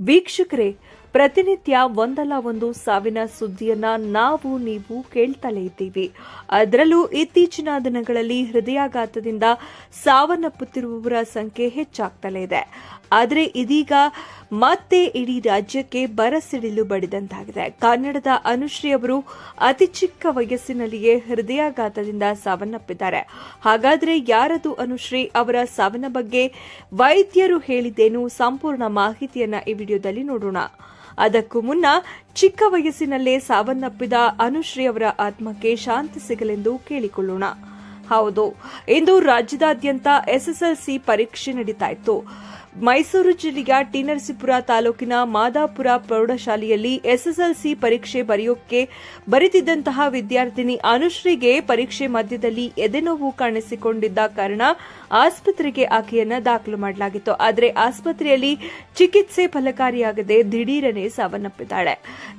वीक्षक्रे ಪ್ರತಿನಿತ್ಯ ಒಂದಲ್ಲ ಒಂದು ಸಾವಿನ ಸುದ್ದಿಯನ್ನ ನಾವು ನೀವು ಕೇಳ್ತಲೇ ಇದ್ದೀವಿ ಅದರಲ್ಲೂ ಇತ್ತೀಚಿನ ದಿನಗಳಲ್ಲಿ ಹೃದಯಾಘಾತದಿಂದ ಸಾವನ್ನಪ್ಪುತ್ತಿರುವವರ ಸಂಖ್ಯೆ ಹೆಚ್ಚಾಗ್ತಲೇ ಇದೆ ಆದರೆ ಇದೀಗ ಮತ್ತೆ ಇಡೀ ರಾಜ್ಯಕ್ಕೆ ಬರಸಿಡಿಲು ಬಡಿದಂತಾಗಿದೆ ಕನ್ನಡದ ಅನುಶ್ರೀ ಅವರು ಅತಿ ಚಿಕ್ಕ ವಯಸ್ಸಿನಲ್ಲಿಯೇ ಹೃದಯಾಘಾತದಿಂದ ಸಾವನ್ನಪ್ಪಿದ್ದಾರೆ ಹಾಗಾದರೆ ಯಾರದು ಅನುಶ್ರೀ ಅವರ ಸಾವಿನ ಬಗ್ಗೆ ವೈದ್ಯರು ಹೇಳಿದ್ದೇನು ಸಂಪೂರ್ಣ ಮಾಹಿತಿಯನ್ನ ಈ ವಿಡಿಯೋದಲ್ಲಿ ನೋಡೋಣ ಅದಕ್ಕೂ ಮುನ್ನ ಚಿಕ್ಕ ವಯಸ್ಸಿನಲ್ಲೇ ಸಾವನ್ನಪ್ಪಿದ ಅನುಶ್ರೀ ಅವರ ಆತ್ಮಕ್ಕೆ ಶಾಂತಿ ಸಿಗಲೆಂದು ಕೇಳಿಕೊಳ್ಳೋಣ ಹೌದು ಇಂದು ರಾಜ್ಯದಾದ್ಯಂತ ಎಸ್ಎಸ್ಎಲ್ಸಿ ಪರೀಕ್ಷೆ ನಡೀತಾ ಮೈಸೂರು ಜಿಲ್ಲೆಯ ಟಿ ತಾಲೂಕಿನ ಮಾದಾಪುರ ಪ್ರೌಢಶಾಲೆಯಲ್ಲಿ ಎಸ್ಎಸ್ಎಲ್ಸಿ ಪರೀಕ್ಷೆ ಬರೆಯೋಕೆ ಬರೆದಿದ್ದಂತಹ ವಿದ್ಯಾರ್ಥಿನಿ ಅನುಶ್ರೀಗೆ ಪರೀಕ್ಷೆ ಮಧ್ಯದಲ್ಲಿ ಎದೆನೋವು ಕಾಣಿಸಿಕೊಂಡಿದ್ದ ಕಾರಣ ಆಸ್ಪತ್ರೆಗೆ ಆಕೆಯನ್ನು ದಾಖಲು ಮಾಡಲಾಗಿತ್ತು ಆದರೆ ಆಸ್ಪತ್ರೆಯಲ್ಲಿ ಚಿಕಿತ್ಸೆ ಫಲಕಾರಿಯಾಗದೆ ದಿಢೀರನೆ ಸಾವನ್ನಪ್ಪಿದ್ದಾಳೆ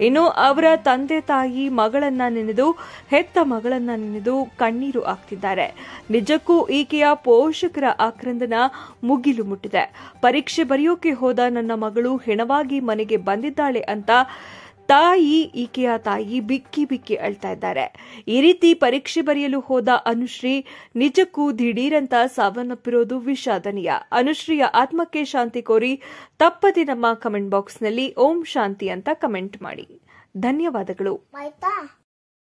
ಇನ್ನು ಅವರ ತಂದೆ ತಾಯಿ ಮಗಳನ್ನ ನೆನೆದು ಹೆತ್ತ ಮಗಳನ್ನ ನೆನೆದು ಕಣ್ಣೀರು ಹಾಕ್ತಿದ್ದಾರೆ ನಿಜಕ್ಕೂ ಈಕೆಯ ಪೋಷಕರ ಆಕ್ರಂದನ ಮುಗಿಲು ಮುಟ್ಟಿದೆ ಪರೀಕ್ಷೆ ಬರೆಯೋಕೆ ಹೋದ ನನ್ನ ಮಗಳು ಹೆಣವಾಗಿ ಮನೆಗೆ ಬಂದಿದ್ದಾಳೆ ಅಂತ ತಾಯಿ ಈಕೆಯ ತಾಯಿ ಬಿಕ್ಕಿ ಬಿಕ್ಕಿ ಅಳ್ತಾ ಇದ್ದಾರೆ ಈ ರೀತಿ ಪರೀಕ್ಷೆ ಬರೆಯಲು ಹೋದ ಅನುಶ್ರೀ ನಿಜಕ್ಕೂ ದಿಢೀರಂತ ಸಾವನ್ನಪ್ಪಿರೋದು ವಿಷಾದನೀಯ ಅನುಶ್ರೀಯ ಆತ್ಮಕ್ಕೆ ಶಾಂತಿ ಕೋರಿ ತಪ್ಪದೆ ನಮ್ಮ ಕಮೆಂಟ್ ಬಾಕ್ಸ್ನಲ್ಲಿ ಓಂ ಶಾಂತಿ ಅಂತ ಕಮೆಂಟ್ ಮಾಡಿ ಧನ್ಯವಾದಗಳು